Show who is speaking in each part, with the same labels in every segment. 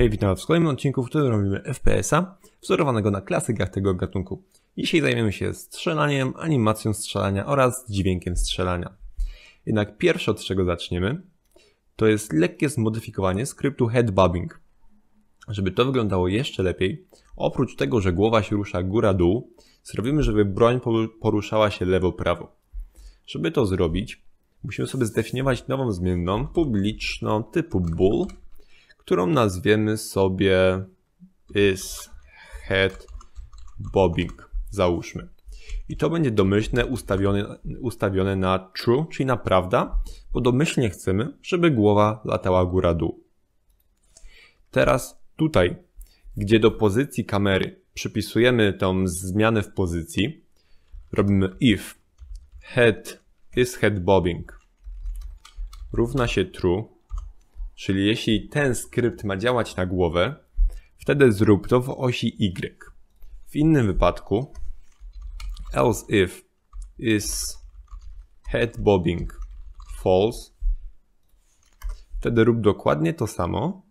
Speaker 1: Hej, witam Was w kolejnym odcinku, w którym robimy FPS-a, wzorowanego na klasykach tego gatunku. Dzisiaj zajmiemy się strzelaniem, animacją strzelania oraz dźwiękiem strzelania. Jednak pierwsze od czego zaczniemy, to jest lekkie zmodyfikowanie skryptu headbubbing. Żeby to wyglądało jeszcze lepiej, oprócz tego, że głowa się rusza góra-dół, zrobimy, żeby broń poruszała się lewo-prawo. Żeby to zrobić, musimy sobie zdefiniować nową zmienną publiczną typu bool, którą nazwiemy sobie is head bobbing, załóżmy. I to będzie domyślne ustawione, ustawione na true, czyli na prawda, bo domyślnie chcemy, żeby głowa latała góra-dół. Teraz tutaj, gdzie do pozycji kamery przypisujemy tą zmianę w pozycji, robimy if head is head bobbing równa się true, Czyli jeśli ten skrypt ma działać na głowę, wtedy zrób to w osi Y. W innym wypadku else if is head bobbing false, wtedy rób dokładnie to samo,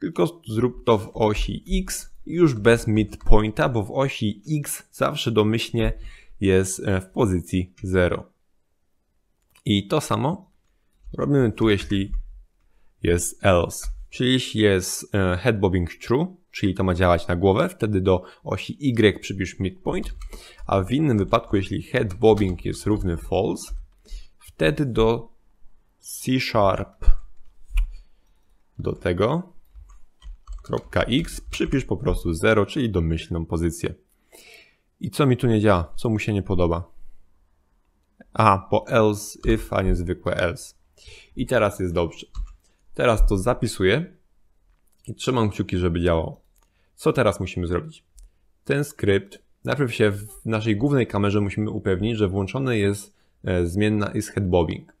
Speaker 1: tylko zrób to w osi X już bez midpointa, bo w osi X zawsze domyślnie jest e, w pozycji 0. I to samo robimy tu, jeśli jest else. Czyli jeśli jest e, head bobbing true, czyli to ma działać na głowę, wtedy do osi Y przypisz midpoint, a w innym wypadku, jeśli head bobbing jest równy false, wtedy do C sharp do tego .x przypisz po prostu 0, czyli domyślną pozycję. I co mi tu nie działa? Co mu się nie podoba? A, bo else if, a nie zwykłe else. I teraz jest dobrze. Teraz to zapisuję i trzymam kciuki, żeby działało. Co teraz musimy zrobić? Ten skrypt, najpierw się w naszej głównej kamerze musimy upewnić, że włączony jest e, zmienna is head bobbing.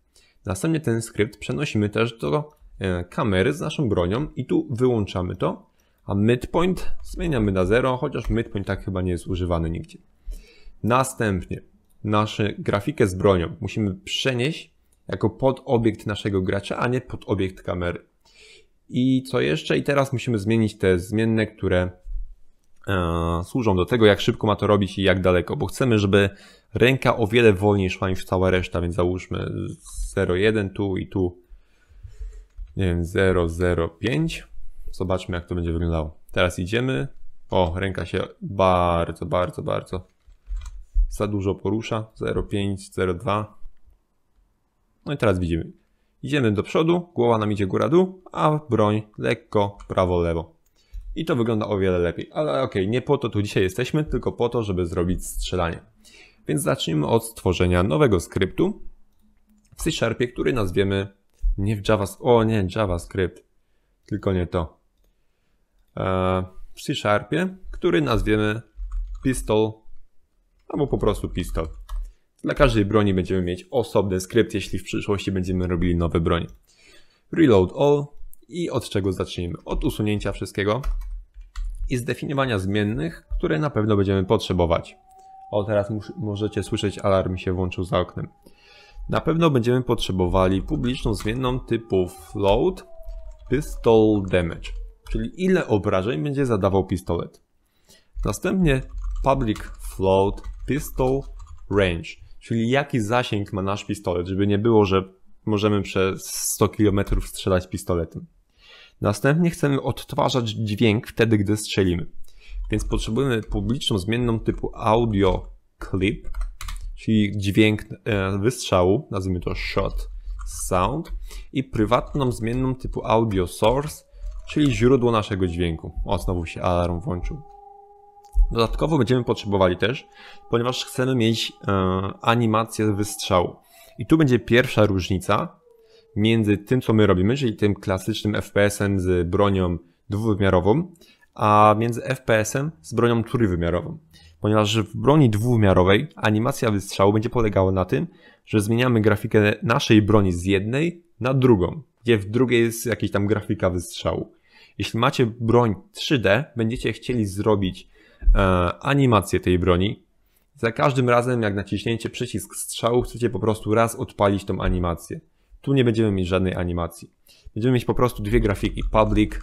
Speaker 1: Następnie ten skrypt przenosimy też do e, kamery z naszą bronią i tu wyłączamy to, a midpoint zmieniamy na 0, chociaż midpoint tak chyba nie jest używany nigdzie. Następnie naszą grafikę z bronią musimy przenieść jako podobiekt naszego gracza, a nie podobiekt kamery. I co jeszcze? I teraz musimy zmienić te zmienne, które e, służą do tego, jak szybko ma to robić i jak daleko, bo chcemy, żeby ręka o wiele wolniej szła niż cała reszta, więc załóżmy 0,1 tu i tu, nie wiem, 0,05. Zobaczmy, jak to będzie wyglądało. Teraz idziemy. O, ręka się bardzo, bardzo, bardzo za dużo porusza. 0,5, 0,2. No i teraz widzimy. Idziemy do przodu, głowa nam idzie góra-dół, a broń lekko prawo-lewo. I to wygląda o wiele lepiej. Ale okej, okay, nie po to tu dzisiaj jesteśmy, tylko po to, żeby zrobić strzelanie. Więc zacznijmy od stworzenia nowego skryptu w C Sharpie, który nazwiemy nie w Java, o nie, JavaScript, tylko nie to. E, w C Sharpie, który nazwiemy pistol albo po prostu pistol. Dla każdej broni będziemy mieć osobny skrypt, jeśli w przyszłości będziemy robili nowe bronie. Reload all i od czego zaczniemy? Od usunięcia wszystkiego i zdefiniowania zmiennych, które na pewno będziemy potrzebować. O, teraz możecie słyszeć alarm się włączył za oknem. Na pewno będziemy potrzebowali publiczną zmienną typu float pistol damage, czyli ile obrażeń będzie zadawał pistolet. Następnie public float pistol range, czyli jaki zasięg ma nasz pistolet, żeby nie było, że możemy przez 100 km strzelać pistoletem. Następnie chcemy odtwarzać dźwięk wtedy, gdy strzelimy. Więc potrzebujemy publiczną zmienną typu audio clip, czyli dźwięk e, wystrzału, nazwijmy to shot sound i prywatną zmienną typu audio source, czyli źródło naszego dźwięku. O, znowu się alarm włączył. Dodatkowo będziemy potrzebowali też, ponieważ chcemy mieć e, animację wystrzału. I tu będzie pierwsza różnica między tym, co my robimy, czyli tym klasycznym FPS-em z bronią dwuwymiarową, a między FPS-em z bronią trójwymiarową. Ponieważ w broni dwuwymiarowej animacja wystrzału będzie polegała na tym, że zmieniamy grafikę naszej broni z jednej na drugą, gdzie w drugiej jest jakaś tam grafika wystrzału. Jeśli macie broń 3D, będziecie chcieli zrobić E, animację tej broni. Za każdym razem, jak naciśnięcie przycisk strzału, chcecie po prostu raz odpalić tą animację. Tu nie będziemy mieć żadnej animacji. Będziemy mieć po prostu dwie grafiki. Public,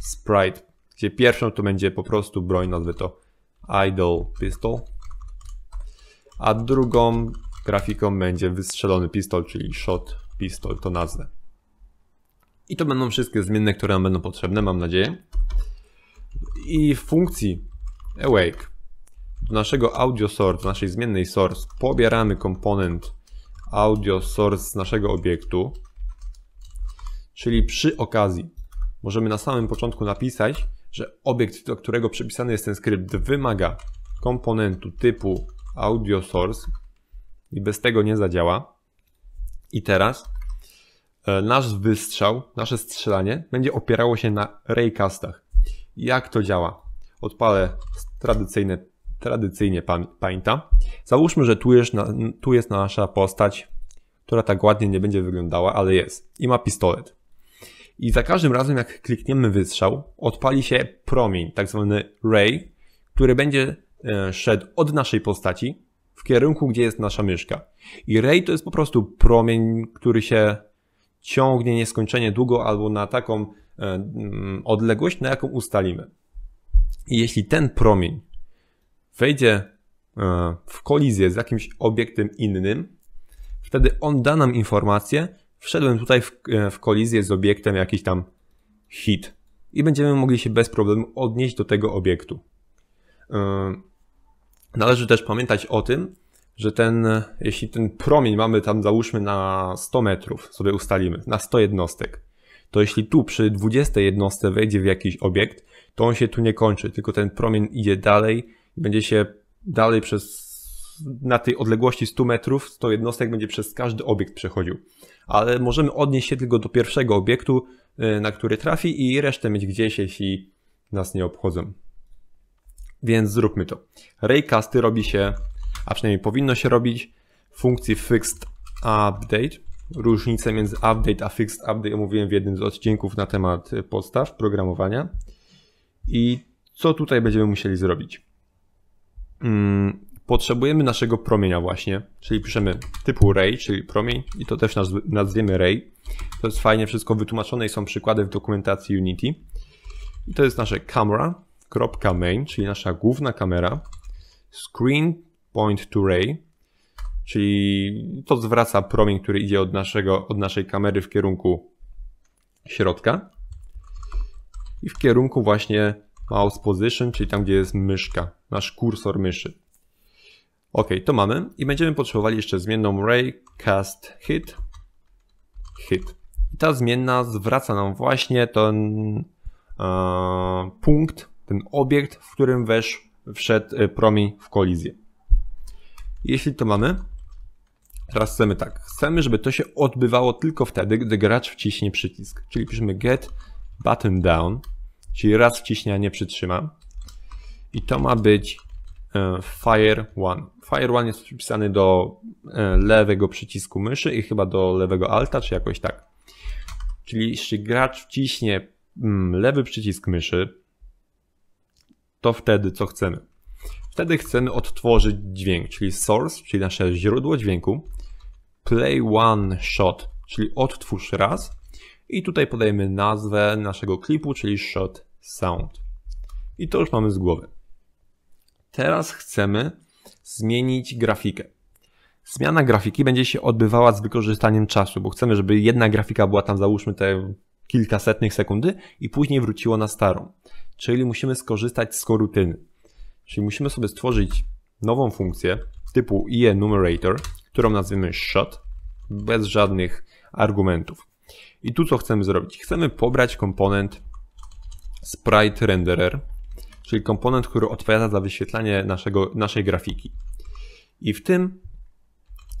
Speaker 1: Sprite. Gdzie pierwszą to będzie po prostu broń, nazwę to Idle Pistol. A drugą grafiką będzie wystrzelony pistol, czyli Shot Pistol to nazwę. I to będą wszystkie zmienne, które nam będą potrzebne, mam nadzieję. I funkcji awake. Do naszego audio source, naszej zmiennej source, pobieramy komponent audio source naszego obiektu. Czyli przy okazji możemy na samym początku napisać, że obiekt, do którego przypisany jest ten skrypt, wymaga komponentu typu audio source i bez tego nie zadziała. I teraz e, nasz wystrzał, nasze strzelanie będzie opierało się na raycastach. Jak to działa? odpalę tradycyjne, tradycyjnie Painta. Załóżmy, że tu jest, tu jest nasza postać, która tak ładnie nie będzie wyglądała, ale jest i ma pistolet. I za każdym razem, jak klikniemy wystrzał, odpali się promień, tak zwany ray, który będzie e, szedł od naszej postaci w kierunku, gdzie jest nasza myszka. I ray to jest po prostu promień, który się ciągnie nieskończenie długo albo na taką e, mm, odległość, na jaką ustalimy. I jeśli ten promień wejdzie e, w kolizję z jakimś obiektem innym, wtedy on da nam informację, wszedłem tutaj w, e, w kolizję z obiektem jakiś tam hit i będziemy mogli się bez problemu odnieść do tego obiektu. E, należy też pamiętać o tym, że ten, jeśli ten promień mamy tam załóżmy na 100 metrów, sobie ustalimy, na 100 jednostek, to jeśli tu przy 20 jednostce wejdzie w jakiś obiekt, to on się tu nie kończy, tylko ten promień idzie dalej i będzie się dalej przez na tej odległości 100 metrów 100 jednostek będzie przez każdy obiekt przechodził. Ale możemy odnieść się tylko do pierwszego obiektu, e, na który trafi i resztę mieć gdzieś, jeśli nas nie obchodzą. Więc zróbmy to. Raycasty robi się, a przynajmniej powinno się robić, funkcji fixed update różnicę między update a fixed update omówiłem w jednym z odcinków na temat e, podstaw programowania. I co tutaj będziemy musieli zrobić? Mm, potrzebujemy naszego promienia właśnie, czyli piszemy typu ray, czyli promień i to też nazwiemy ray. To jest fajnie wszystko wytłumaczone i są przykłady w dokumentacji Unity. I to jest nasze camera.main, czyli nasza główna kamera, screen point to ray, czyli to zwraca promień, który idzie od, naszego, od naszej kamery w kierunku środka i w kierunku właśnie mouse position, czyli tam, gdzie jest myszka, nasz kursor myszy. Ok, to mamy i będziemy potrzebowali jeszcze zmienną ray cast hit hit. I ta zmienna zwraca nam właśnie ten e, punkt, ten obiekt, w którym wesz, wszedł e, promień w kolizję. Jeśli to mamy, Teraz chcemy tak, chcemy, żeby to się odbywało tylko wtedy, gdy gracz wciśnie przycisk. Czyli piszemy get button down, czyli raz wciśnia nie przytrzyma. I to ma być e, Fire One. Fire One jest przypisany do e, lewego przycisku myszy i chyba do lewego alta, czy jakoś tak. Czyli jeśli gracz wciśnie mm, lewy przycisk myszy, to wtedy co chcemy. Wtedy chcemy odtworzyć dźwięk, czyli source, czyli nasze źródło dźwięku. Play one shot, czyli odtwórz raz. I tutaj podajemy nazwę naszego klipu, czyli shot sound. I to już mamy z głowy. Teraz chcemy zmienić grafikę. Zmiana grafiki będzie się odbywała z wykorzystaniem czasu, bo chcemy, żeby jedna grafika była tam załóżmy te kilkasetnych sekundy i później wróciło na starą. Czyli musimy skorzystać z korutyny. Czyli musimy sobie stworzyć nową funkcję typu enumerator, którą nazwiemy shot, bez żadnych argumentów. I tu co chcemy zrobić? Chcemy pobrać komponent sprite renderer, czyli komponent, który odpowiada za wyświetlanie naszego, naszej grafiki. I w tym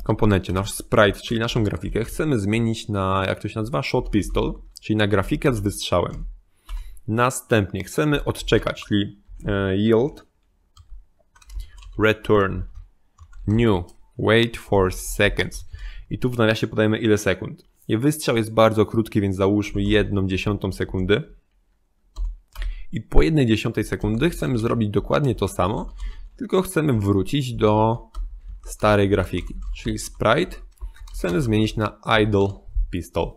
Speaker 1: komponencie, nasz sprite, czyli naszą grafikę, chcemy zmienić na, jak to się nazywa, shot pistol, czyli na grafikę z wystrzałem. Następnie chcemy odczekać, czyli e, yield, return new wait for seconds i tu w nawiasie podajemy ile sekund. I wystrzał jest bardzo krótki, więc załóżmy jedną dziesiątą sekundy. I po jednej dziesiątej sekundy chcemy zrobić dokładnie to samo, tylko chcemy wrócić do starej grafiki, czyli sprite chcemy zmienić na idle pistol.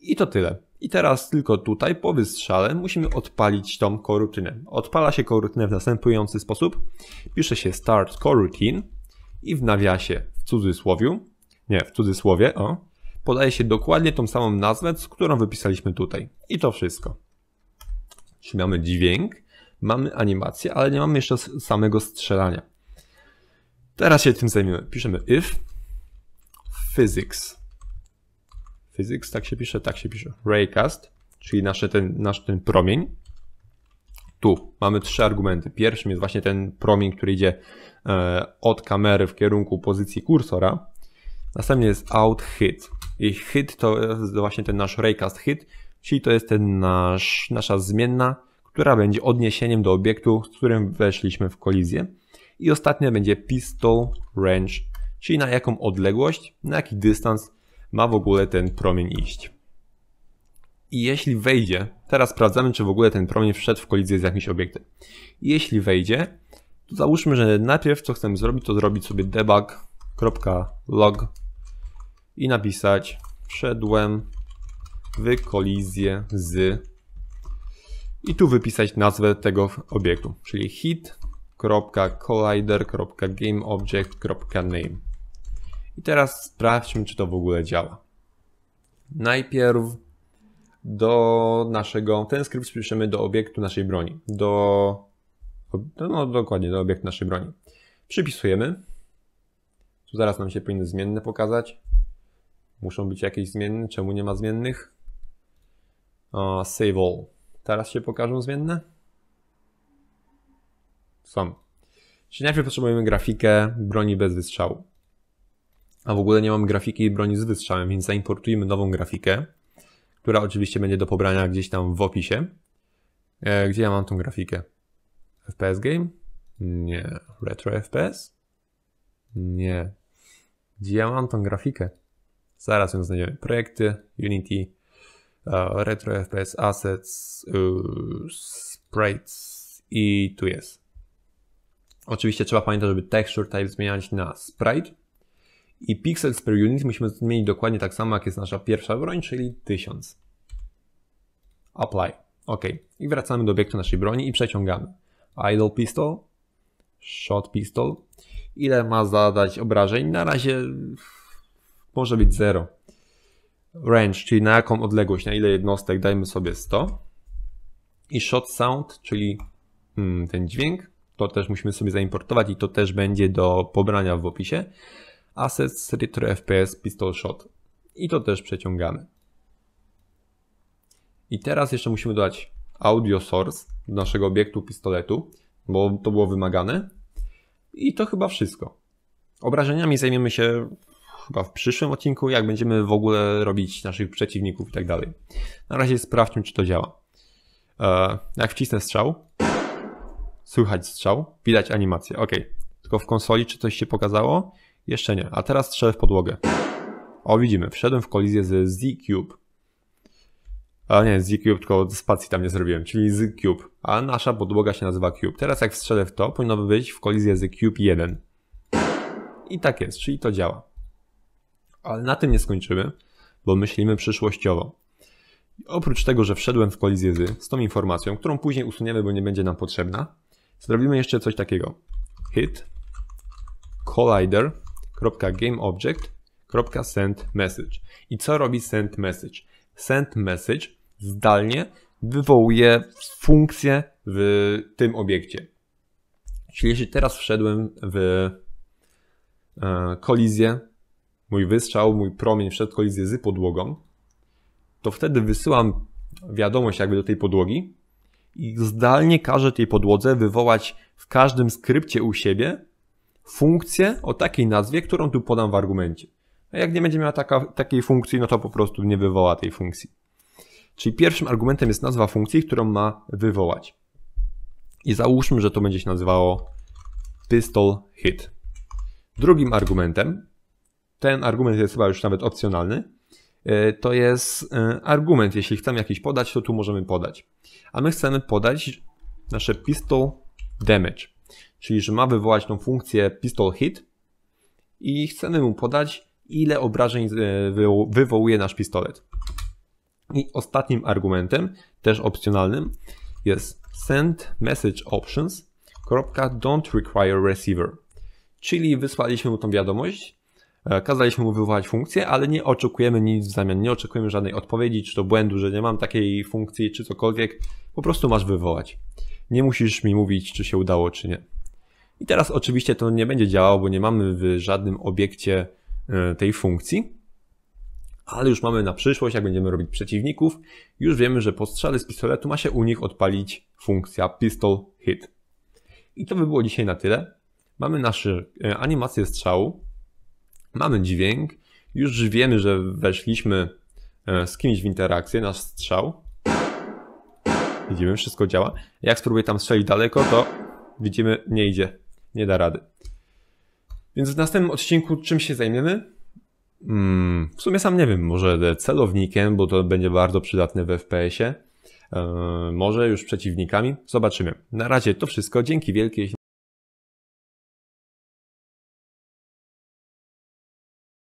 Speaker 1: I to tyle. I teraz tylko tutaj po wystrzale musimy odpalić tą korutynę. Odpala się korutynę w następujący sposób. Pisze się start coroutine i w nawiasie w cudzysłowiu, nie w cudzysłowie, o, podaje się dokładnie tą samą nazwę, z którą wypisaliśmy tutaj. I to wszystko. Czyli mamy dźwięk, mamy animację, ale nie mamy jeszcze samego strzelania. Teraz się tym zajmiemy. Piszemy if physics Physics, tak się pisze, tak się pisze. Raycast, czyli nasz ten, nasz ten promień. Tu mamy trzy argumenty. Pierwszym jest właśnie ten promień, który idzie e, od kamery w kierunku pozycji kursora. Następnie jest out hit. I hit to jest właśnie ten nasz raycast hit, czyli to jest ten nasz, nasza zmienna, która będzie odniesieniem do obiektu, z którym weszliśmy w kolizję. I ostatnie będzie pistol range, czyli na jaką odległość, na jaki dystans ma w ogóle ten promień iść. I jeśli wejdzie, teraz sprawdzamy, czy w ogóle ten promień wszedł w kolizję z jakimś obiektem. Jeśli wejdzie, to załóżmy, że najpierw co chcemy zrobić, to zrobić sobie debug.log i napisać wszedłem w kolizję z i tu wypisać nazwę tego obiektu, czyli hit.collider.gameobject.name i teraz sprawdźmy, czy to w ogóle działa. Najpierw do naszego, ten skrypt przypiszemy do obiektu naszej broni. Do, no dokładnie, do obiektu naszej broni. Przypisujemy. Tu zaraz nam się powinny zmienne pokazać. Muszą być jakieś zmienne. Czemu nie ma zmiennych? save all. Teraz się pokażą zmienne? Są. Czyli najpierw potrzebujemy grafikę broni bez wystrzału a w ogóle nie mamy grafiki broni z wystrzałem, więc zaimportujmy nową grafikę, która oczywiście będzie do pobrania gdzieś tam w opisie. E, gdzie ja mam tą grafikę? FPS Game? Nie. Retro FPS? Nie. Gdzie ja mam tą grafikę? Zaraz ją znajdziemy. Projekty, Unity, uh, Retro FPS, Assets, uh, Sprites i tu jest. Oczywiście trzeba pamiętać, żeby texture type zmieniać na sprite, i pixels per unit musimy zmienić dokładnie tak samo, jak jest nasza pierwsza broń, czyli 1000. Apply. OK. I wracamy do obiektu naszej broni i przeciągamy. Idle pistol, shot pistol. Ile ma zadać obrażeń? Na razie może być 0. Range, czyli na jaką odległość, na ile jednostek, dajmy sobie 100. I shot sound, czyli hmm, ten dźwięk, to też musimy sobie zaimportować i to też będzie do pobrania w opisie. Assets, Retro FPS, Pistol Shot. I to też przeciągamy. I teraz jeszcze musimy dodać audio source do naszego obiektu pistoletu, bo to było wymagane. I to chyba wszystko. Obrażeniami zajmiemy się chyba w przyszłym odcinku, jak będziemy w ogóle robić naszych przeciwników i tak dalej. Na razie sprawdźmy, czy to działa. E, jak wcisnę strzał, słychać strzał, widać animację. Ok, tylko w konsoli czy coś się pokazało? Jeszcze nie, a teraz strzelę w podłogę. O, widzimy, wszedłem w kolizję z Z-Cube. A nie, Z-Cube, tylko spacji tam nie zrobiłem, czyli Z-Cube. A nasza podłoga się nazywa Cube. Teraz jak strzelę w to, powinno być w kolizję z Cube 1. I tak jest, czyli to działa. Ale na tym nie skończymy, bo myślimy przyszłościowo. Oprócz tego, że wszedłem w kolizję z, z tą informacją, którą później usuniemy, bo nie będzie nam potrzebna, zrobimy jeszcze coś takiego. Hit collider gameObject.sendMessage. I co robi sendMessage? SendMessage zdalnie wywołuje funkcję w tym obiekcie. Czyli jeśli teraz wszedłem w e, kolizję, mój wystrzał, mój promień wszedł w kolizję z podłogą, to wtedy wysyłam wiadomość jakby do tej podłogi i zdalnie każę tej podłodze wywołać w każdym skrypcie u siebie funkcję o takiej nazwie, którą tu podam w argumencie. A no jak nie będzie miała taka, takiej funkcji, no to po prostu nie wywoła tej funkcji. Czyli pierwszym argumentem jest nazwa funkcji, którą ma wywołać. I załóżmy, że to będzie się nazywało pistol hit. Drugim argumentem, ten argument jest chyba już nawet opcjonalny, e, to jest e, argument. Jeśli chcemy jakiś podać, to tu możemy podać. A my chcemy podać nasze pistol damage. Czyli, że ma wywołać tą funkcję pistol hit i chcemy mu podać, ile obrażeń e, wywołuje nasz pistolet. I ostatnim argumentem, też opcjonalnym, jest send message options don't require receiver. Czyli wysłaliśmy mu tą wiadomość, e, kazaliśmy mu wywołać funkcję, ale nie oczekujemy nic w zamian, nie oczekujemy żadnej odpowiedzi, czy to błędu, że nie mam takiej funkcji, czy cokolwiek, po prostu masz wywołać. Nie musisz mi mówić, czy się udało, czy nie. I teraz oczywiście to nie będzie działało, bo nie mamy w żadnym obiekcie e, tej funkcji, ale już mamy na przyszłość, jak będziemy robić przeciwników, już wiemy, że po strzale z pistoletu ma się u nich odpalić funkcja pistol hit. I to by było dzisiaj na tyle. Mamy nasze e, animację strzału, mamy dźwięk, już wiemy, że weszliśmy e, z kimś w interakcję, nasz strzał, Widzimy, wszystko działa. Jak spróbuję tam strzelić daleko, to widzimy, nie idzie. Nie da rady. Więc w następnym odcinku czym się zajmiemy? Hmm, w sumie sam nie wiem, może celownikiem, bo to będzie bardzo przydatne w FPS-ie. Yy, e, może już przeciwnikami. Zobaczymy. Na razie to wszystko. Dzięki wielkie.